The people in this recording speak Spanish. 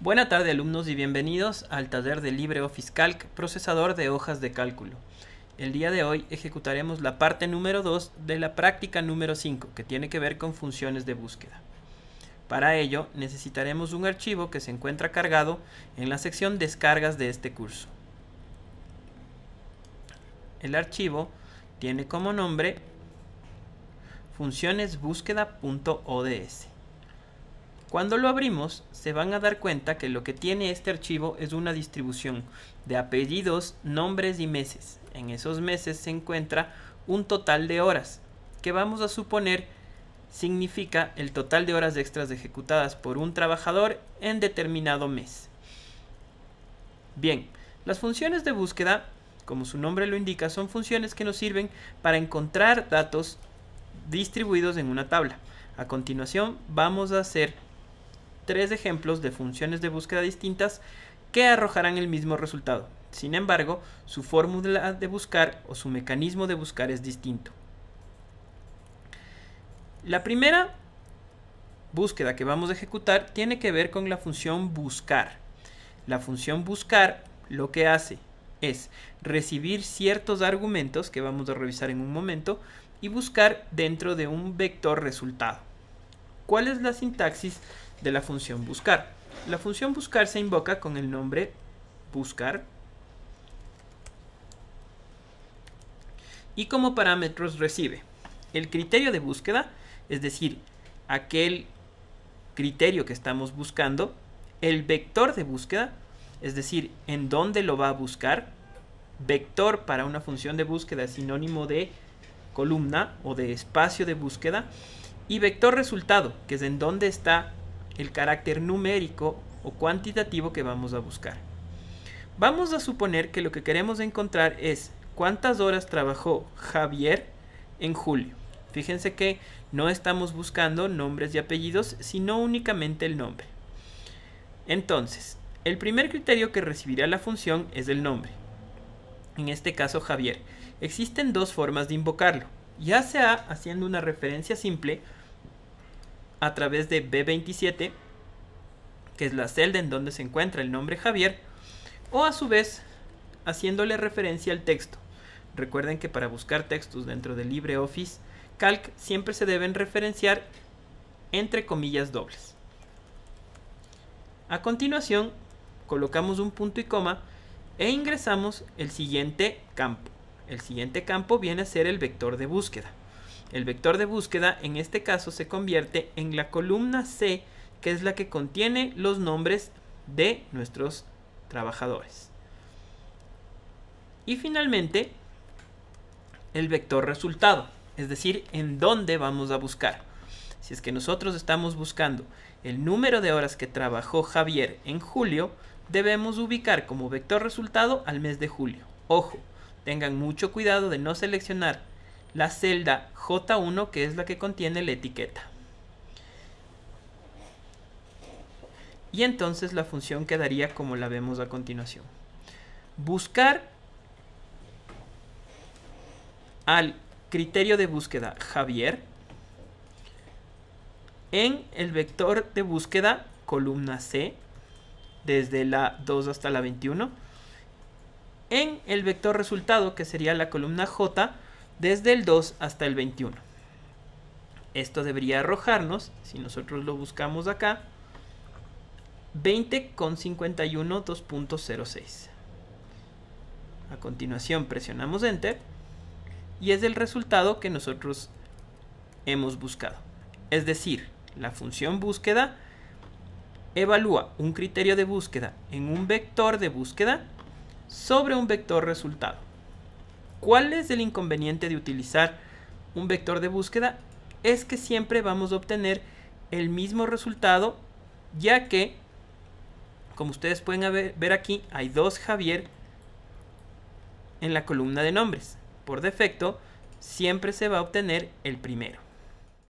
Buena tarde alumnos y bienvenidos al taller de LibreOffice Calc, procesador de hojas de cálculo. El día de hoy ejecutaremos la parte número 2 de la práctica número 5, que tiene que ver con funciones de búsqueda. Para ello, necesitaremos un archivo que se encuentra cargado en la sección Descargas de este curso. El archivo tiene como nombre funcionesbúsqueda.ods. Cuando lo abrimos, se van a dar cuenta que lo que tiene este archivo es una distribución de apellidos, nombres y meses. En esos meses se encuentra un total de horas, que vamos a suponer significa el total de horas extras ejecutadas por un trabajador en determinado mes. Bien, las funciones de búsqueda, como su nombre lo indica, son funciones que nos sirven para encontrar datos distribuidos en una tabla. A continuación vamos a hacer tres ejemplos de funciones de búsqueda distintas que arrojarán el mismo resultado. Sin embargo, su fórmula de buscar o su mecanismo de buscar es distinto. La primera búsqueda que vamos a ejecutar tiene que ver con la función buscar. La función buscar lo que hace es recibir ciertos argumentos que vamos a revisar en un momento y buscar dentro de un vector resultado. ¿Cuál es la sintaxis de la función buscar. La función buscar se invoca con el nombre buscar y como parámetros recibe el criterio de búsqueda, es decir, aquel criterio que estamos buscando, el vector de búsqueda, es decir, en dónde lo va a buscar. Vector para una función de búsqueda sinónimo de columna o de espacio de búsqueda y vector resultado, que es en dónde está el carácter numérico o cuantitativo que vamos a buscar. Vamos a suponer que lo que queremos encontrar es cuántas horas trabajó Javier en julio. Fíjense que no estamos buscando nombres y apellidos, sino únicamente el nombre. Entonces, el primer criterio que recibirá la función es el nombre. En este caso, Javier. Existen dos formas de invocarlo, ya sea haciendo una referencia simple a través de B27, que es la celda en donde se encuentra el nombre Javier, o a su vez haciéndole referencia al texto. Recuerden que para buscar textos dentro de LibreOffice Calc siempre se deben referenciar entre comillas dobles. A continuación, colocamos un punto y coma e ingresamos el siguiente campo. El siguiente campo viene a ser el vector de búsqueda. El vector de búsqueda en este caso se convierte en la columna C, que es la que contiene los nombres de nuestros trabajadores. Y finalmente, el vector resultado, es decir, en dónde vamos a buscar. Si es que nosotros estamos buscando el número de horas que trabajó Javier en julio, debemos ubicar como vector resultado al mes de julio. Ojo, tengan mucho cuidado de no seleccionar la celda J1 que es la que contiene la etiqueta. Y entonces la función quedaría como la vemos a continuación. Buscar al criterio de búsqueda Javier en el vector de búsqueda columna C desde la 2 hasta la 21 en el vector resultado que sería la columna J desde el 2 hasta el 21. Esto debería arrojarnos, si nosotros lo buscamos acá, 20.512.06. 2.06. A continuación presionamos Enter y es el resultado que nosotros hemos buscado. Es decir, la función búsqueda evalúa un criterio de búsqueda en un vector de búsqueda sobre un vector resultado. ¿Cuál es el inconveniente de utilizar un vector de búsqueda? Es que siempre vamos a obtener el mismo resultado, ya que, como ustedes pueden ver aquí, hay dos Javier en la columna de nombres. Por defecto, siempre se va a obtener el primero.